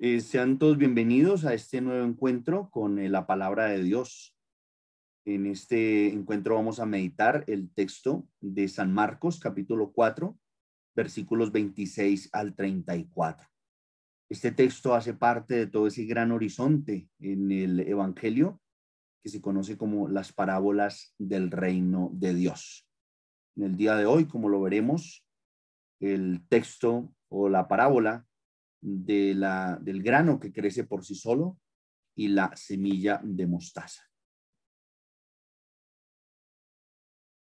Eh, sean todos bienvenidos a este nuevo encuentro con eh, la palabra de Dios. En este encuentro vamos a meditar el texto de San Marcos, capítulo 4, versículos 26 al 34. Este texto hace parte de todo ese gran horizonte en el Evangelio que se conoce como las parábolas del reino de Dios. En el día de hoy, como lo veremos, el texto o la parábola de la, del grano que crece por sí solo y la semilla de mostaza.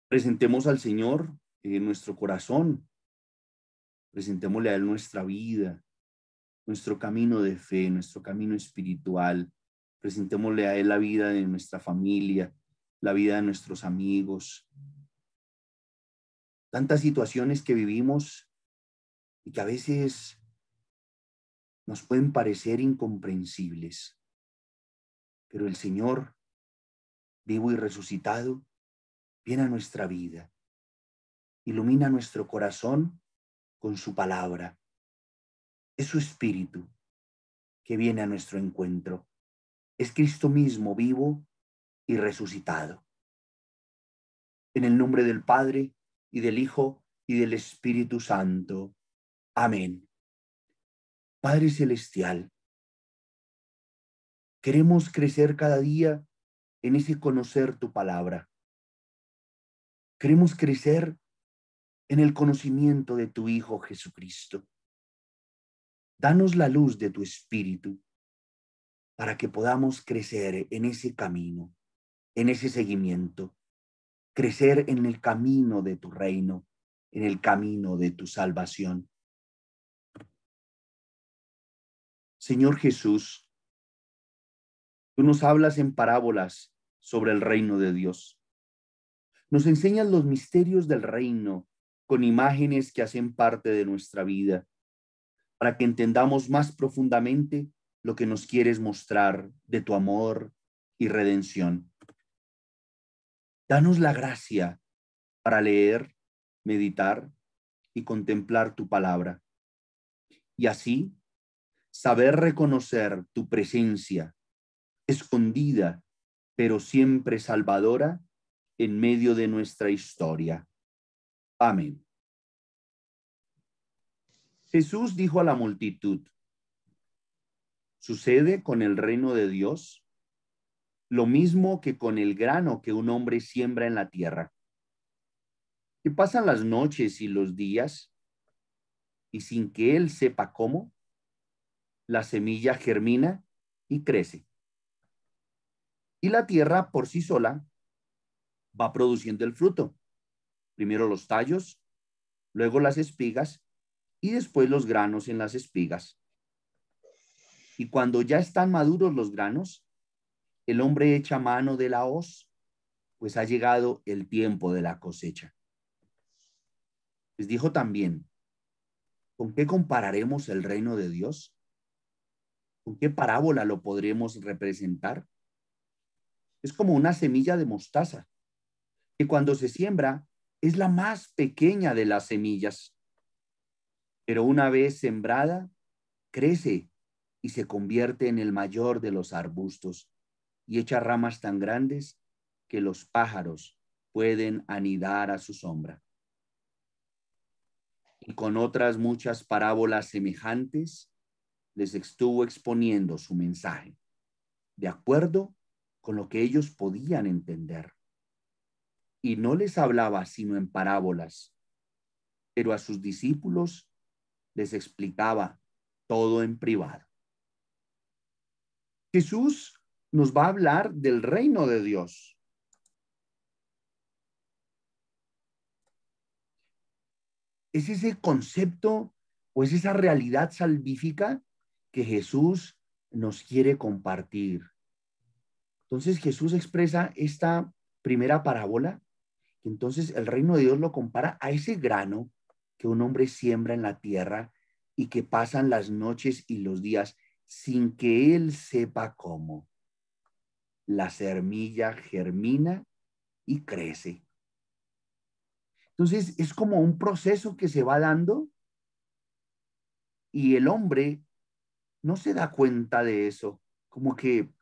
Presentemos al Señor en nuestro corazón, presentémosle a Él nuestra vida, nuestro camino de fe, nuestro camino espiritual, presentémosle a Él la vida de nuestra familia, la vida de nuestros amigos. Tantas situaciones que vivimos y que a veces nos pueden parecer incomprensibles, pero el Señor, vivo y resucitado, viene a nuestra vida, ilumina nuestro corazón con su palabra. Es su espíritu que viene a nuestro encuentro. Es Cristo mismo vivo y resucitado. En el nombre del Padre y del Hijo y del Espíritu Santo. Amén. Padre Celestial, queremos crecer cada día en ese conocer tu palabra. Queremos crecer en el conocimiento de tu Hijo Jesucristo. Danos la luz de tu Espíritu para que podamos crecer en ese camino, en ese seguimiento, crecer en el camino de tu reino, en el camino de tu salvación. Señor Jesús, tú nos hablas en parábolas sobre el reino de Dios. Nos enseñas los misterios del reino con imágenes que hacen parte de nuestra vida, para que entendamos más profundamente lo que nos quieres mostrar de tu amor y redención. Danos la gracia para leer, meditar y contemplar tu palabra, y así saber reconocer tu presencia, escondida, pero siempre salvadora en medio de nuestra historia. Amén. Jesús dijo a la multitud, sucede con el reino de Dios lo mismo que con el grano que un hombre siembra en la tierra, que pasan las noches y los días y sin que él sepa cómo, la semilla germina y crece. Y la tierra por sí sola va produciendo el fruto. Primero los tallos, luego las espigas y después los granos en las espigas. Y cuando ya están maduros los granos, el hombre echa mano de la hoz, pues ha llegado el tiempo de la cosecha. Les dijo también, ¿con qué compararemos el reino de Dios? ¿Con qué parábola lo podremos representar? Es como una semilla de mostaza, que cuando se siembra es la más pequeña de las semillas, pero una vez sembrada, crece y se convierte en el mayor de los arbustos y echa ramas tan grandes que los pájaros pueden anidar a su sombra. Y con otras muchas parábolas semejantes, les estuvo exponiendo su mensaje, de acuerdo con lo que ellos podían entender. Y no les hablaba sino en parábolas, pero a sus discípulos les explicaba todo en privado. Jesús nos va a hablar del reino de Dios. Es ese concepto o es esa realidad salvífica que Jesús nos quiere compartir. Entonces Jesús expresa esta primera parábola, entonces el reino de Dios lo compara a ese grano que un hombre siembra en la tierra y que pasan las noches y los días sin que él sepa cómo. La semilla germina y crece. Entonces es como un proceso que se va dando y el hombre no se da cuenta de eso, como que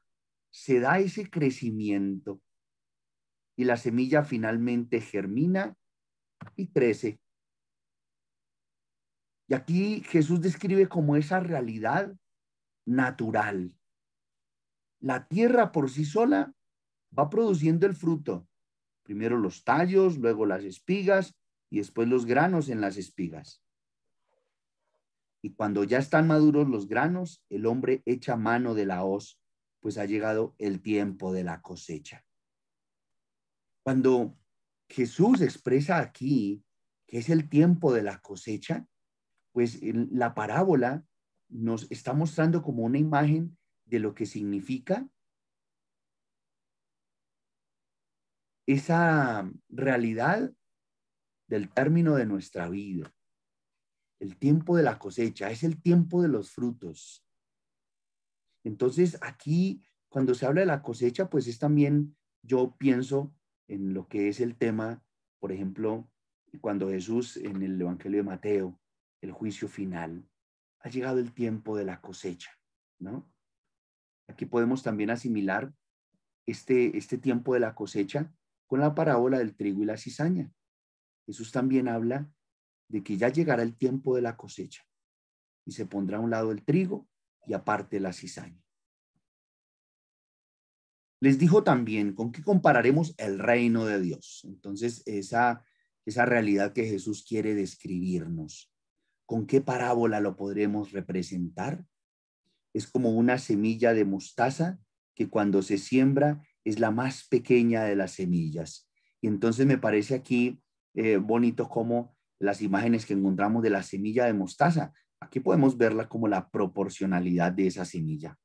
se da ese crecimiento y la semilla finalmente germina y crece. Y aquí Jesús describe como esa realidad natural. La tierra por sí sola va produciendo el fruto. Primero los tallos, luego las espigas y después los granos en las espigas. Y cuando ya están maduros los granos, el hombre echa mano de la hoz, pues ha llegado el tiempo de la cosecha. Cuando Jesús expresa aquí que es el tiempo de la cosecha, pues la parábola nos está mostrando como una imagen de lo que significa esa realidad del término de nuestra vida el tiempo de la cosecha, es el tiempo de los frutos. Entonces, aquí, cuando se habla de la cosecha, pues es también, yo pienso en lo que es el tema, por ejemplo, cuando Jesús en el Evangelio de Mateo, el juicio final, ha llegado el tiempo de la cosecha, ¿no? Aquí podemos también asimilar este, este tiempo de la cosecha con la parábola del trigo y la cizaña. Jesús también habla de que ya llegará el tiempo de la cosecha y se pondrá a un lado el trigo y aparte la cizaña. Les dijo también, ¿con qué compararemos el reino de Dios? Entonces, esa, esa realidad que Jesús quiere describirnos, ¿con qué parábola lo podremos representar? Es como una semilla de mostaza que cuando se siembra es la más pequeña de las semillas. Y entonces me parece aquí eh, bonito como las imágenes que encontramos de la semilla de mostaza. Aquí podemos verla como la proporcionalidad de esa semilla.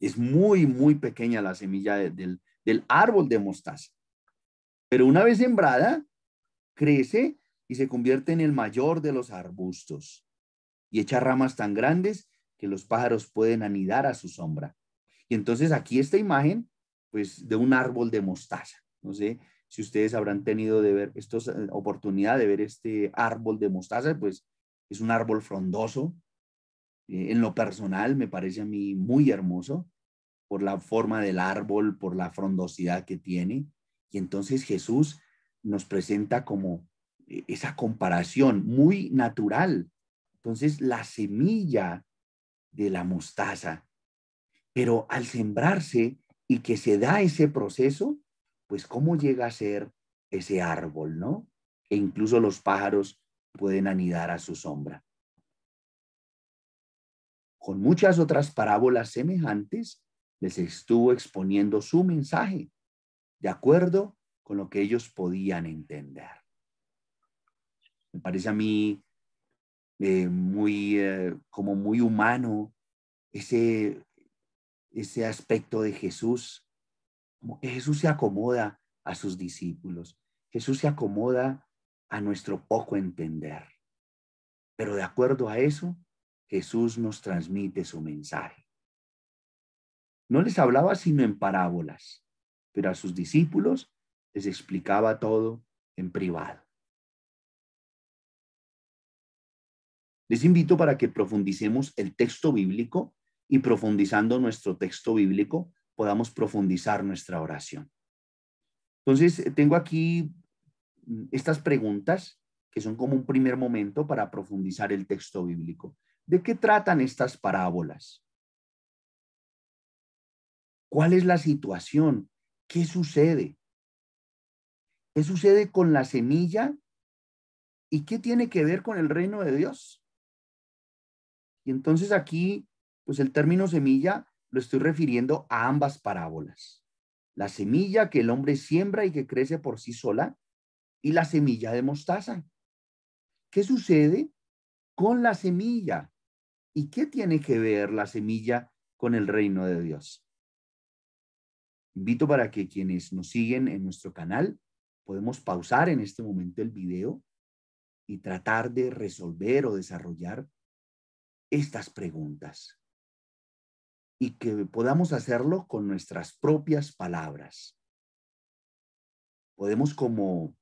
Es muy, muy pequeña la semilla del, del árbol de mostaza. Pero una vez sembrada, crece y se convierte en el mayor de los arbustos y echa ramas tan grandes que los pájaros pueden anidar a su sombra. Y entonces aquí esta imagen, pues, de un árbol de mostaza. No sé si ustedes habrán tenido de ver esta eh, oportunidad de ver este árbol de mostaza, pues es un árbol frondoso. Eh, en lo personal me parece a mí muy hermoso por la forma del árbol, por la frondosidad que tiene. Y entonces Jesús nos presenta como eh, esa comparación muy natural. Entonces la semilla de la mostaza, pero al sembrarse y que se da ese proceso, pues cómo llega a ser ese árbol, ¿no? E incluso los pájaros pueden anidar a su sombra. Con muchas otras parábolas semejantes, les estuvo exponiendo su mensaje, de acuerdo con lo que ellos podían entender. Me parece a mí eh, muy, eh, como muy humano ese, ese aspecto de Jesús como que Jesús se acomoda a sus discípulos, Jesús se acomoda a nuestro poco entender. Pero de acuerdo a eso, Jesús nos transmite su mensaje. No les hablaba sino en parábolas, pero a sus discípulos les explicaba todo en privado. Les invito para que profundicemos el texto bíblico y profundizando nuestro texto bíblico, podamos profundizar nuestra oración. Entonces, eh, tengo aquí mm, estas preguntas que son como un primer momento para profundizar el texto bíblico. ¿De qué tratan estas parábolas? ¿Cuál es la situación? ¿Qué sucede? ¿Qué sucede con la semilla? ¿Y qué tiene que ver con el reino de Dios? Y entonces aquí, pues el término semilla estoy refiriendo a ambas parábolas. La semilla que el hombre siembra y que crece por sí sola y la semilla de mostaza. ¿Qué sucede con la semilla? ¿Y qué tiene que ver la semilla con el reino de Dios? Invito para que quienes nos siguen en nuestro canal podemos pausar en este momento el video y tratar de resolver o desarrollar estas preguntas y que podamos hacerlo con nuestras propias palabras. Podemos como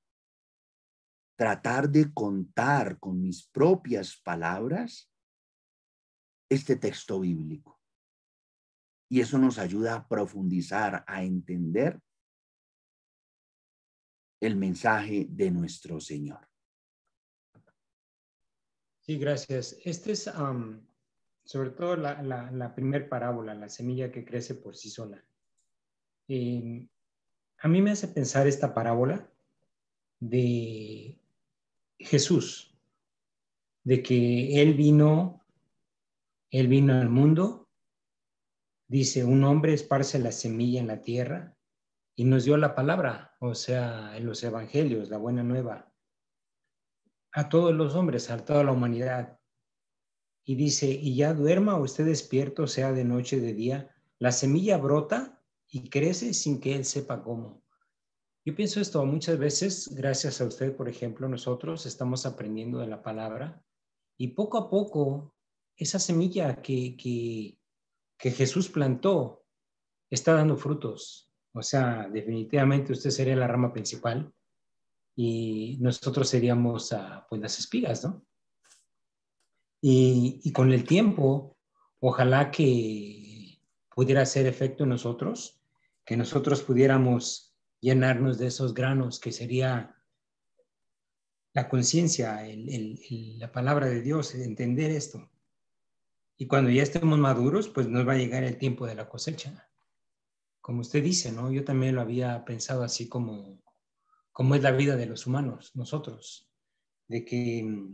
tratar de contar con mis propias palabras este texto bíblico. Y eso nos ayuda a profundizar, a entender el mensaje de nuestro Señor. Sí, gracias. Este es sobre todo la, la, primer parábola, la semilla que crece por sí sola. Eh, a mí me hace pensar esta parábola de Jesús, de que Él vino, Él vino al mundo, dice, un hombre esparce la semilla en la tierra y nos dio la palabra, o sea, en los evangelios, la buena nueva, a todos los hombres, a toda la humanidad y dice, y ya duerma o esté despierto, sea de noche, de día, la semilla brota y crece sin que él sepa cómo. Yo pienso esto muchas veces, gracias a usted, por ejemplo, nosotros estamos aprendiendo de la palabra y poco a poco esa semilla que, que, que Jesús plantó está dando frutos. O sea, definitivamente usted sería la rama principal y nosotros seríamos ah, pues, las espigas, ¿no? Y, con el tiempo, ojalá que pudiera hacer efecto en nosotros, que nosotros pudiéramos llenarnos de esos granos que sería la conciencia, la palabra de Dios, entender esto. Y cuando ya estemos maduros, pues nos va a llegar el tiempo de la cosecha. Como usted dice, ¿no? Yo también lo había pensado así como, como es la vida de los humanos, nosotros, de que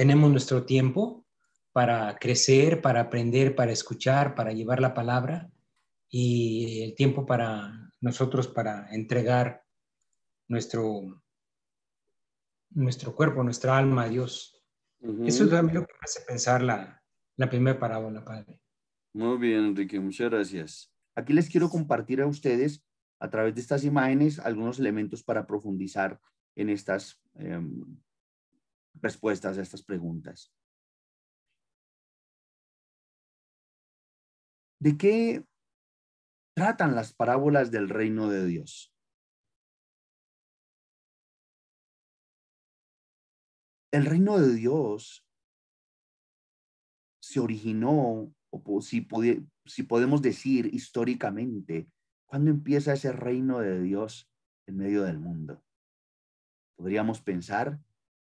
tenemos nuestro tiempo para crecer, para aprender, para escuchar, para llevar la palabra y el tiempo para nosotros para entregar nuestro, nuestro cuerpo, nuestra alma a Dios. Eso es también lo que me hace pensar la, la primera parábola, Padre. Muy bien, Enrique, muchas gracias. Aquí les quiero compartir a ustedes, a través de estas imágenes, algunos elementos para profundizar en estas em, respuestas a estas preguntas. ¿De qué tratan las parábolas del reino de Dios? El reino de Dios se originó, o si, podemos decir históricamente, ¿cuándo empieza ese reino de Dios en medio del mundo? Podríamos pensar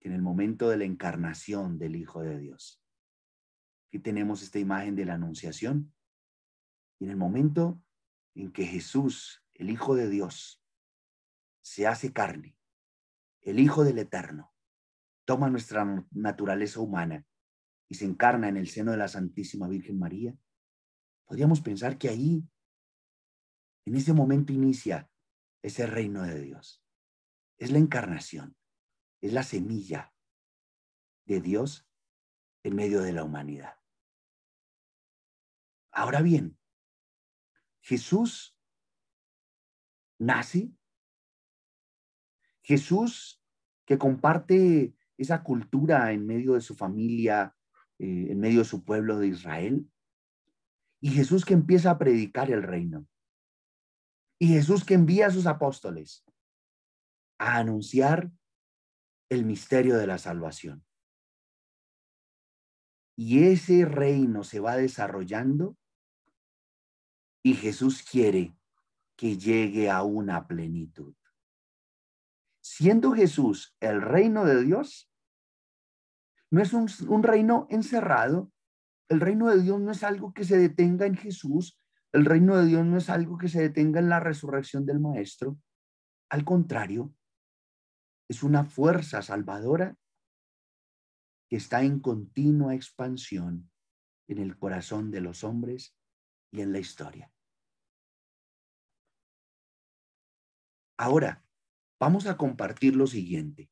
en el momento de la encarnación del Hijo de Dios. Aquí tenemos esta imagen de la anunciación. Y en el momento en que Jesús, el Hijo de Dios, se hace carne, el Hijo del Eterno, toma nuestra naturaleza humana y se encarna en el seno de la Santísima Virgen María, podríamos pensar que ahí, en ese momento, inicia ese reino de Dios. Es la encarnación es la semilla de Dios en medio de la humanidad. Ahora bien, Jesús nace, Jesús que comparte esa cultura en medio de su familia, eh, en medio de su pueblo de Israel, y Jesús que empieza a predicar el reino, y Jesús que envía a sus apóstoles a anunciar el misterio de la salvación. Y ese reino se va desarrollando y Jesús quiere que llegue a una plenitud. Siendo Jesús el reino de Dios, no es un, reino encerrado. El reino de Dios no es algo que se detenga en Jesús. El reino de Dios no es algo que se detenga en la resurrección del Maestro. Al contrario, es una fuerza salvadora que está en continua expansión en el corazón de los hombres y en la historia. Ahora, vamos a compartir lo siguiente.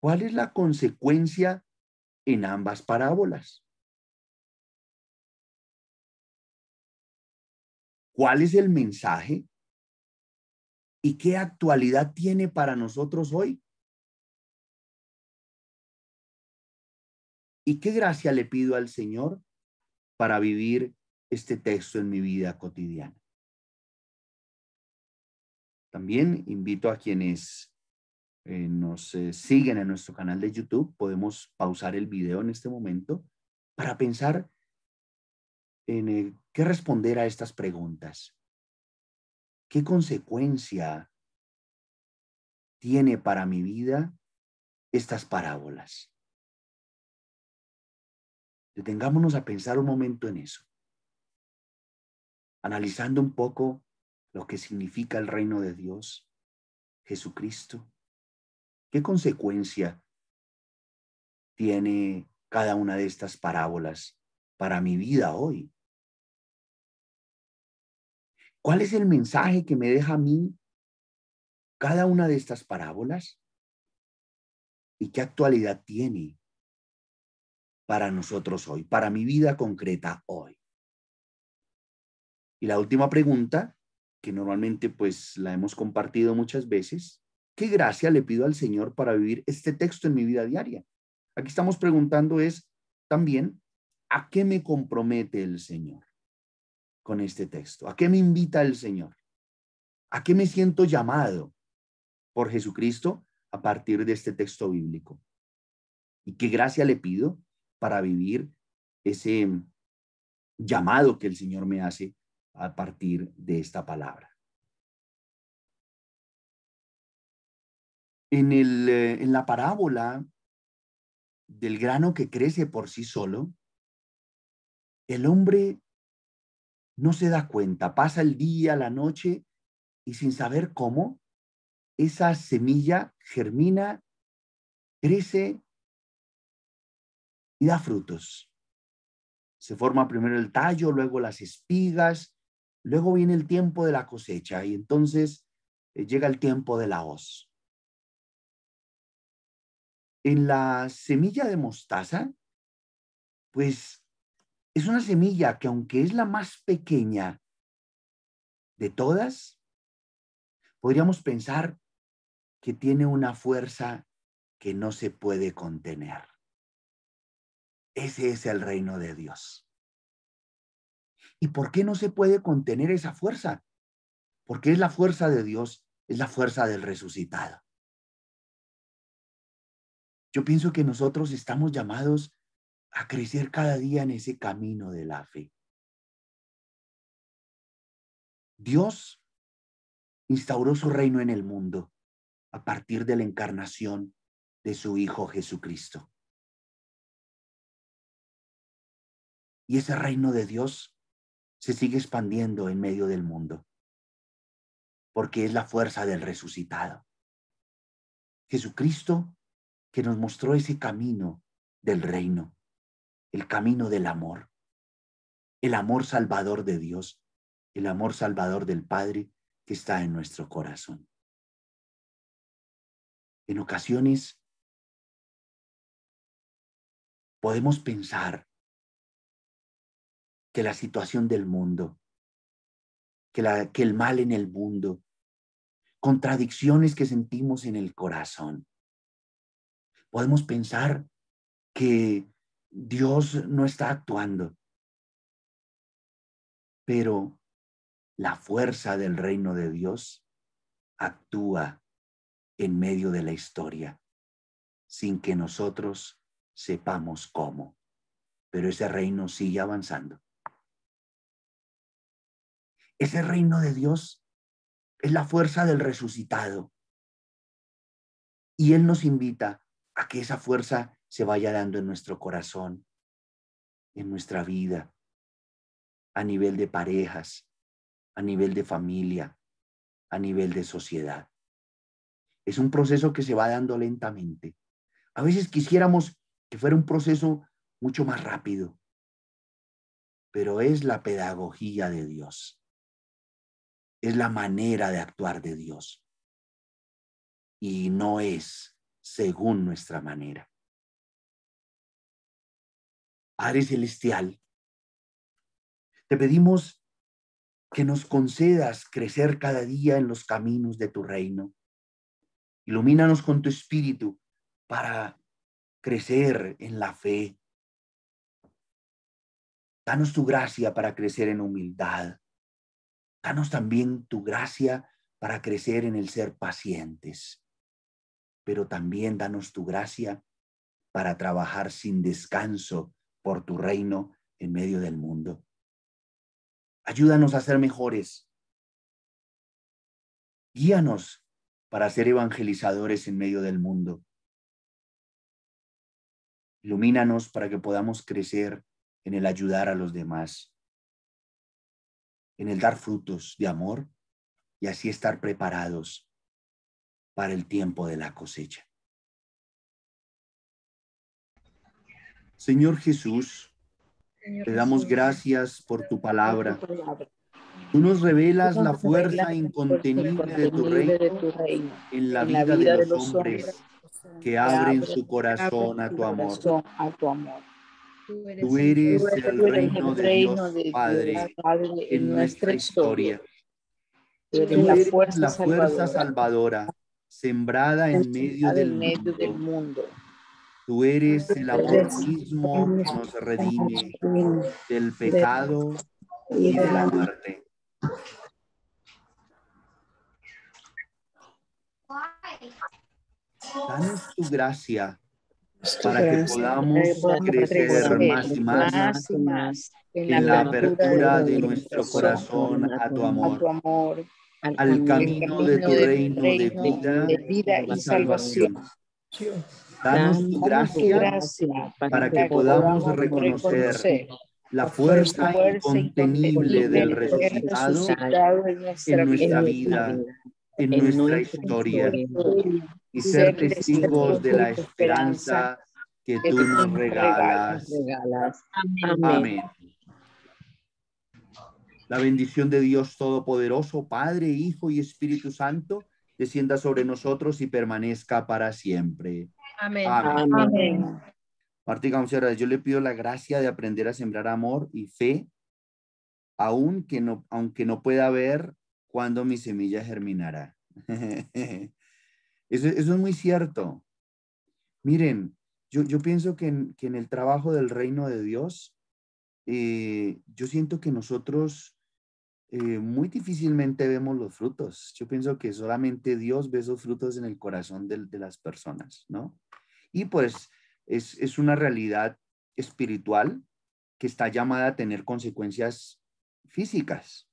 ¿Cuál es la consecuencia en ambas parábolas? ¿Cuál es el mensaje ¿Y qué actualidad tiene para nosotros hoy? ¿Y qué gracia le pido al Señor para vivir este texto en mi vida cotidiana? También invito a quienes eh, nos eh, siguen en nuestro canal de YouTube, podemos pausar el video en este momento para pensar en eh, qué responder a estas preguntas. ¿Qué consecuencia tiene para mi vida estas parábolas? Detengámonos a pensar un momento en eso, analizando un poco lo que significa el reino de Dios, Jesucristo. ¿Qué consecuencia tiene cada una de estas parábolas para mi vida hoy? ¿Cuál es el mensaje que me deja a mí cada una de estas parábolas? ¿Y qué actualidad tiene para nosotros hoy, para mi vida concreta hoy? Y la última pregunta, que normalmente pues la hemos compartido muchas veces, ¿qué gracia le pido al Señor para vivir este texto en mi vida diaria? Aquí estamos preguntando es también, ¿a qué me compromete el Señor? con este texto? ¿A qué me invita el Señor? ¿A qué me siento llamado por Jesucristo a partir de este texto bíblico? ¿Y qué gracia le pido para vivir ese llamado que el Señor me hace a partir de esta palabra? En, eh, en la parábola del grano que crece por sí solo, el hombre no se da cuenta, pasa el día, la noche, y sin saber cómo, esa semilla germina, crece y da frutos. Se forma primero el tallo, luego las espigas, luego viene el tiempo de la cosecha y entonces eh, llega el tiempo de la hoz. En la semilla de mostaza, pues es una semilla que aunque es la más pequeña de todas, podríamos pensar que tiene una fuerza que no se puede contener. Ese es el reino de Dios. ¿Y por qué no se puede contener esa fuerza? Porque es la fuerza de Dios, es la fuerza del resucitado. Yo pienso que nosotros estamos llamados a crecer cada día en ese camino de la fe. Dios instauró su reino en el mundo a partir de la encarnación de su Hijo Jesucristo. Y ese reino de Dios se sigue expandiendo en medio del mundo, porque es la fuerza del resucitado. Jesucristo que nos mostró ese camino del reino el camino del amor, el amor salvador de Dios, el amor salvador del Padre que está en nuestro corazón. En ocasiones podemos pensar que la situación del mundo, que, la, que, el mal en el mundo, contradicciones que sentimos en el corazón. Podemos pensar que Dios no está actuando, pero la fuerza del reino de Dios actúa en medio de la historia, sin que nosotros sepamos cómo, pero ese reino sigue avanzando. Ese reino de Dios es la fuerza del resucitado. Y Él nos invita a que esa fuerza se vaya dando en nuestro corazón, en nuestra vida, a nivel de parejas, a nivel de familia, a nivel de sociedad. Es un proceso que se va dando lentamente. A veces quisiéramos que fuera un proceso mucho más rápido, pero es la pedagogía de Dios. Es la manera de actuar de Dios. Y no es según nuestra manera. Padre Celestial, te pedimos que nos concedas crecer cada día en los caminos de tu reino. Ilumínanos con tu espíritu para crecer en la fe. Danos tu gracia para crecer en humildad. Danos también tu gracia para crecer en el ser pacientes. Pero también danos tu gracia para trabajar sin descanso por tu reino en medio del mundo. Ayúdanos a ser mejores. Guíanos para ser evangelizadores en medio del mundo. Ilumínanos para que podamos crecer en el ayudar a los demás, en el dar frutos de amor y así estar preparados para el tiempo de la cosecha. Señor Jesús, te damos gracias por tu palabra. Tú nos revelas la fuerza incontenible de tu reino en la vida de los hombres que abren su corazón a tu amor. Tú eres el reino de Dios Padre en nuestra historia. Tú eres la fuerza salvadora sembrada en medio del mundo Tú eres el amor mismo que nos redime del pecado y de la muerte. Danos tu gracia para que podamos crecer más y más en la apertura de nuestro corazón a tu amor, al camino de tu reino de vida y salvación. Danos tu gracia, para, que podamos reconocer, la fuerza, incontenible del resucitado en nuestra, vida, en nuestra historia, y ser testigos de la esperanza que tú nos regalas. Amén. La bendición de Dios Todopoderoso, Padre, Hijo y Espíritu Santo, descienda sobre nosotros y permanezca para siempre. Amén. Amén. Amén. yo le pido la gracia de aprender a sembrar amor y fe, aun que no, aunque no pueda ver cuándo mi semilla germinará. eso, es muy cierto. Miren, yo, yo pienso que en, el trabajo del reino de Dios, eh, yo siento que nosotros eh, muy difícilmente vemos los frutos. Yo pienso que solamente Dios ve esos frutos en el corazón de, las personas, ¿no? Y pues es, una realidad espiritual que está llamada a tener consecuencias físicas,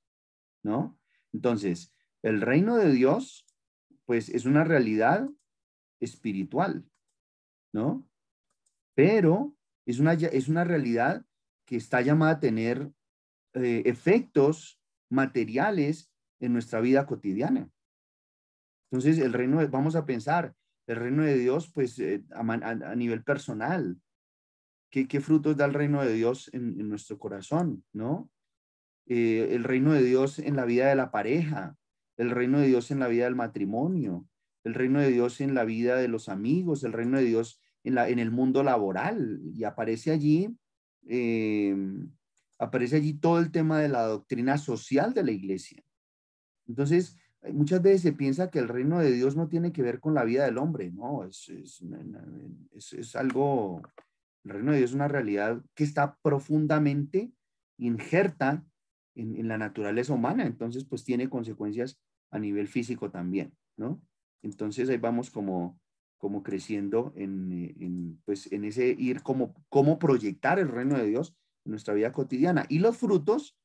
¿no? Entonces, el reino de Dios, pues es una realidad espiritual, ¿no? Pero es una, es una realidad que está llamada a tener eh, efectos materiales en nuestra vida cotidiana. Entonces, el reino, vamos a pensar, el reino de Dios, pues eh, a, nivel personal, ¿qué, ¿qué, frutos da el reino de Dios en, nuestro corazón, no? Eh, el reino de Dios en la vida de la pareja, el reino de Dios en la vida del matrimonio, el reino de Dios en la vida de los amigos, el reino de Dios en, la, en el mundo laboral. Y aparece allí eh, aparece allí todo el tema de la doctrina social de la iglesia. Entonces, muchas veces se piensa que el reino de Dios no tiene que ver con la vida del hombre, ¿no? Es, algo, el reino de Dios es una realidad que está profundamente injerta en, la naturaleza humana, entonces pues tiene consecuencias a nivel físico también, ¿no? Entonces ahí vamos como, como creciendo en, en pues, ese ir, como, proyectar el reino de Dios nuestra vida cotidiana. Y los frutos,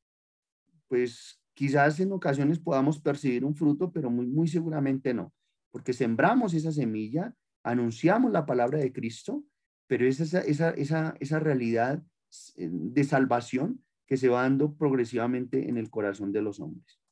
pues quizás en ocasiones podamos percibir un fruto, pero muy, muy seguramente no, porque sembramos esa semilla, anunciamos la palabra de Cristo, pero esa, esa, esa realidad eh, de salvación que se va dando progresivamente en el corazón de los hombres.